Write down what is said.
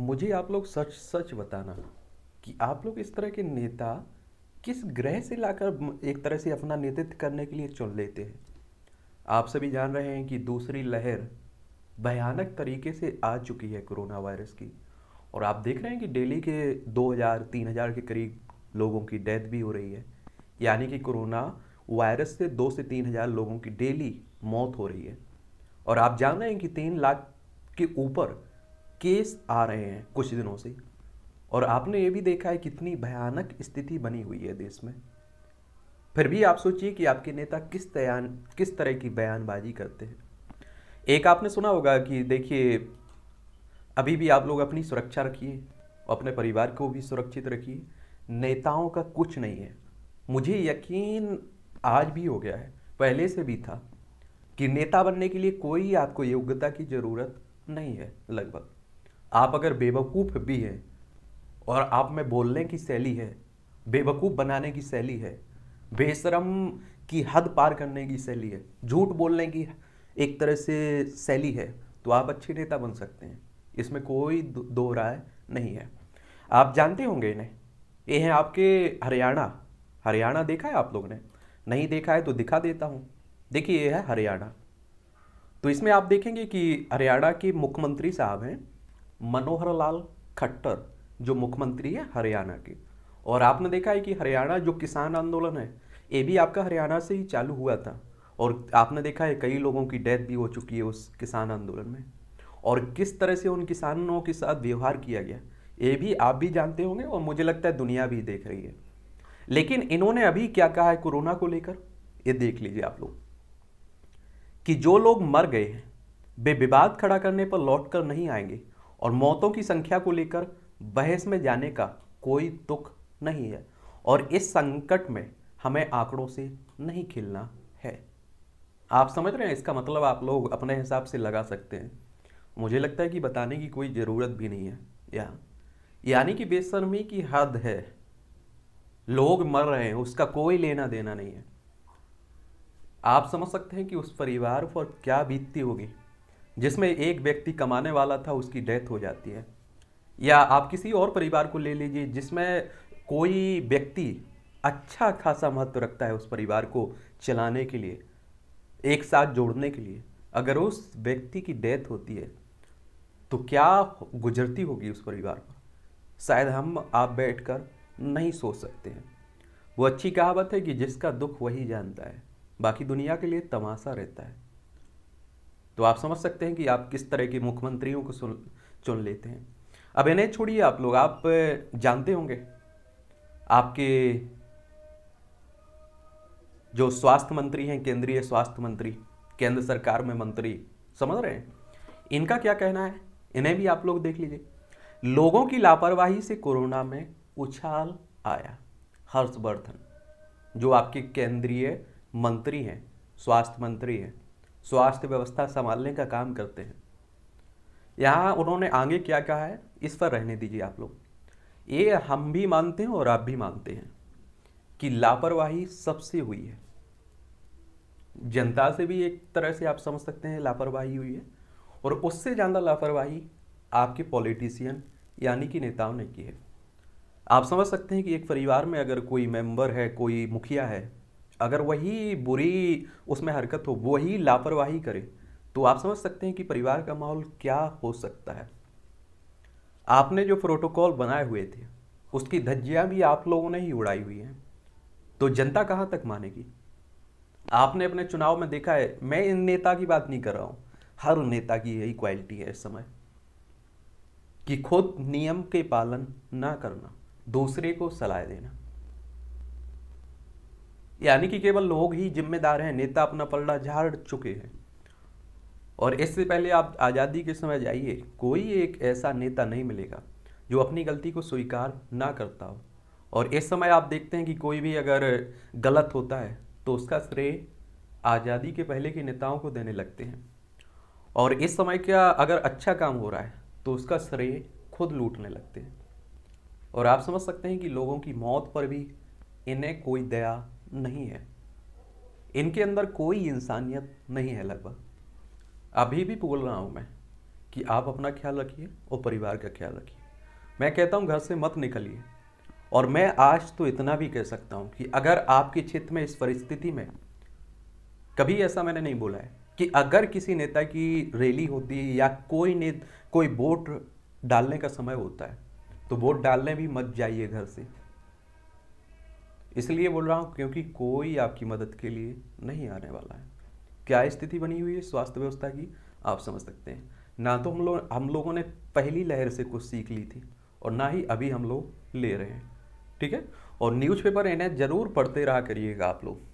मुझे आप लोग सच सच बताना कि आप लोग इस तरह के नेता किस ग्रह से लाकर एक तरह से अपना नेतृत्व करने के लिए चुन लेते हैं आप सभी जान रहे हैं कि दूसरी लहर भयानक तरीके से आ चुकी है कोरोना वायरस की और आप देख रहे हैं कि डेली के 2000 3000 के करीब लोगों की डेथ भी हो रही है यानी कि कोरोना वायरस से दो से तीन हज़ार लोगों की डेली मौत हो रही है और आप जान रहे हैं कि तीन लाख के ऊपर केस आ रहे हैं कुछ दिनों से और आपने ये भी देखा है कितनी भयानक स्थिति बनी हुई है देश में फिर भी आप सोचिए कि आपके नेता किस तयान किस तरह की बयानबाजी करते हैं एक आपने सुना होगा कि देखिए अभी भी आप लोग अपनी सुरक्षा रखिए अपने परिवार को भी सुरक्षित रखिए नेताओं का कुछ नहीं है मुझे यकीन आज भी हो गया है पहले से भी था कि नेता बनने के लिए कोई आपको योग्यता की ज़रूरत नहीं है लगभग आप अगर बेवकूफ़ भी हैं और आप में बोलने की शैली है बेवकूफ़ बनाने की शैली है बेशरम की हद पार करने की शैली है झूठ बोलने की एक तरह से शैली है तो आप अच्छे नेता बन सकते हैं इसमें कोई दो राय नहीं है आप जानते होंगे इन्हें ये हैं आपके हरियाणा हरियाणा देखा है आप लोगों ने नहीं देखा है तो दिखा देता हूँ देखिए ये है हरियाणा तो इसमें आप देखेंगे कि हरियाणा के मुख्यमंत्री साहब हैं मनोहर लाल खट्टर जो मुख्यमंत्री है हरियाणा के और आपने देखा है कि हरियाणा जो किसान आंदोलन है ये भी आपका हरियाणा से ही चालू हुआ था और आपने देखा है कई लोगों की डेथ भी हो चुकी है उस किसान आंदोलन में और किस तरह से उन किसानों के साथ व्यवहार किया गया ये भी आप भी जानते होंगे और मुझे लगता है दुनिया भी देख रही है लेकिन इन्होंने अभी क्या कहा है कोरोना को लेकर ये देख लीजिए आप लोग कि जो लोग मर गए हैं वे विवाद खड़ा करने पर लौट कर नहीं आएंगे और मौतों की संख्या को लेकर बहस में जाने का कोई दुख नहीं है और इस संकट में हमें आंकड़ों से नहीं खेलना है आप समझ रहे हैं इसका मतलब आप लोग अपने हिसाब से लगा सकते हैं मुझे लगता है कि बताने की कोई ज़रूरत भी नहीं है या यानी कि बेशर्मी की हद है लोग मर रहे हैं उसका कोई लेना देना नहीं है आप समझ सकते हैं कि उस परिवार पर क्या बीतती होगी जिसमें एक व्यक्ति कमाने वाला था उसकी डेथ हो जाती है या आप किसी और परिवार को ले लीजिए जिसमें कोई व्यक्ति अच्छा खासा महत्व रखता है उस परिवार को चलाने के लिए एक साथ जोड़ने के लिए अगर उस व्यक्ति की डेथ होती है तो क्या गुजरती होगी उस परिवार पर शायद हम आप बैठकर नहीं सोच सकते हैं वो अच्छी कहावत है कि जिसका दुख वही जानता है बाकी दुनिया के लिए तमाशा रहता है तो आप समझ सकते हैं कि आप किस तरह के मुख्यमंत्रियों को चुन लेते हैं अब इन्हें छोड़िए आप लोग आप जानते होंगे आपके जो स्वास्थ्य मंत्री हैं केंद्रीय स्वास्थ्य मंत्री केंद्र सरकार में मंत्री समझ रहे हैं इनका क्या कहना है इन्हें भी आप लोग देख लीजिए लोगों की लापरवाही से कोरोना में उछाल आया हर्षवर्धन जो आपके केंद्रीय मंत्री हैं स्वास्थ्य मंत्री हैं स्वास्थ्य व्यवस्था संभालने का काम करते हैं यहाँ उन्होंने आगे क्या कहा है इस पर रहने दीजिए आप लोग ये हम भी मानते हैं और आप भी मानते हैं कि लापरवाही सबसे हुई है जनता से भी एक तरह से आप समझ सकते हैं लापरवाही हुई है और उससे ज़्यादा लापरवाही आपके पॉलिटिशियन यानी कि नेताओं ने की है आप समझ सकते हैं कि एक परिवार में अगर कोई मेंबर है कोई मुखिया है अगर वही बुरी उसमें हरकत हो वही लापरवाही करे तो आप समझ सकते हैं कि परिवार का माहौल क्या हो सकता है आपने जो प्रोटोकॉल बनाए हुए थे उसकी धज्जियां भी आप लोगों ने ही उड़ाई हुई हैं तो जनता कहाँ तक मानेगी आपने अपने चुनाव में देखा है मैं इन नेता की बात नहीं कर रहा हूँ हर नेता की यही क्वालिटी है इस समय कि खुद नियम के पालन ना करना दूसरे को सलाह देना यानी कि केवल लोग ही जिम्मेदार हैं नेता अपना पलड़ा झाड़ चुके हैं और इससे पहले आप आज़ादी के समय जाइए कोई एक ऐसा नेता नहीं मिलेगा जो अपनी गलती को स्वीकार ना करता हो और इस समय आप देखते हैं कि कोई भी अगर गलत होता है तो उसका श्रेय आज़ादी के पहले के नेताओं को देने लगते हैं और इस समय क्या अगर अच्छा काम हो रहा है तो उसका श्रेय खुद लूटने लगते हैं और आप समझ सकते हैं कि लोगों की मौत पर भी इन्हें कोई दया नहीं है इनके अंदर कोई इंसानियत नहीं है लगभग अभी भी बोल रहा हूँ मैं कि आप अपना ख्याल रखिए और परिवार का ख्याल रखिए मैं कहता हूँ घर से मत निकलिए और मैं आज तो इतना भी कह सकता हूँ कि अगर आपके क्षेत्र में इस परिस्थिति में कभी ऐसा मैंने नहीं बोला है कि अगर किसी नेता की रैली होती है या कोई ने कोई वोट डालने का समय होता है तो वोट डालने भी मत जाइए घर से इसलिए बोल रहा हूँ क्योंकि कोई आपकी मदद के लिए नहीं आने वाला है क्या स्थिति बनी हुई है स्वास्थ्य व्यवस्था की आप समझ सकते हैं ना तो हम लोग हम लोगों ने पहली लहर से कुछ सीख ली थी और ना ही अभी हम लोग ले रहे हैं ठीक है और न्यूज़पेपर इन्हें ज़रूर पढ़ते रहा करिएगा आप लोग